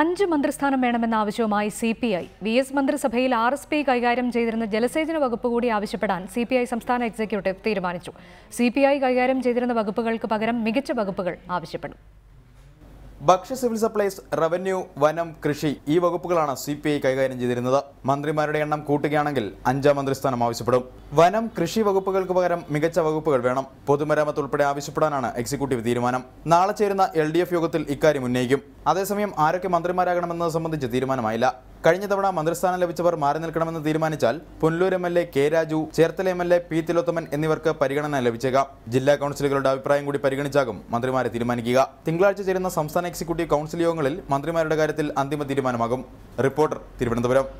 അഞ്ച് മന്ത്രിസ്ഥാനം വേണമെന്ന ആവശ്യവുമായി C P I V S മന്ത്രിസഭയിൽ ആർ എസ് പി കൈകാര്യം ചെയ്തിരുന്ന ജലസേചന വകുപ്പ് കൂടി ആവശ്യപ്പെടാൻ സി പി ഐ സംസ്ഥാന എക്സിക്യൂട്ടീവ് തീരുമാനിച്ചു സി പി ഐ കൈകാര്യം ചെയ്തിരുന്ന വകുപ്പുകൾക്ക് പകരം മികച്ച വകുപ്പുകൾ ആവശ്യപ്പെടും ഭക്ഷ്യ സിവിൽ സപ്ലൈസ് റവന്യൂ വനം കൃഷി ഈ വകുപ്പുകളാണ് സി പി ഐ കൈകാര്യം ചെയ്തിരുന്നത് മന്ത്രിമാരുടെ എണ്ണം കൂട്ടുകയാണെങ്കിൽ അഞ്ചാം മന്ത്രിസ്ഥാനം ആവശ്യപ്പെടും വനം കൃഷി വകുപ്പുകൾക്ക് പകരം മികച്ച വകുപ്പുകൾ വേണം പൊതുമരാമത്ത് ഉൾപ്പെടെ ആവശ്യപ്പെടാനാണ് എക്സിക്യൂട്ടീവ് തീരുമാനം നാളെ ചേരുന്ന എൽ യോഗത്തിൽ ഇക്കാര്യം ഉന്നയിക്കും അതേസമയം ആരൊക്കെ മന്ത്രിമാരാകണമെന്നത് സംബന്ധിച്ച് തീരുമാനമായില്ല കഴിഞ്ഞ തവണ മന്ത്രിസ്ഥാനം ലഭിച്ചവർ മാറി നിൽക്കണമെന്ന് തീരുമാനിച്ചാൽ Punalur M L A K Raju Cherthala M L A P Thilothaman എന്നിവർക്ക് പരിഗണന ലഭിച്ചേക്കാം ജില്ലാ കൗൺസിലുകളുടെ അഭിപ്രായം കൂടി പരിഗണിച്ചാകും മന്ത്രിമാരെ തീരുമാനിക്കുക തിങ്കളാഴ്ച ചേരുന്ന സംസ്ഥാന എക്സിക്യൂട്ടീവ് കൗൺസിൽ യോഗങ്ങളിൽ മന്ത്രിമാരുടെ കാര്യത്തിൽ അന്തിമ തീരുമാനമാകും റിപ്പോർട്ടർ തിരുവനന്തപുരം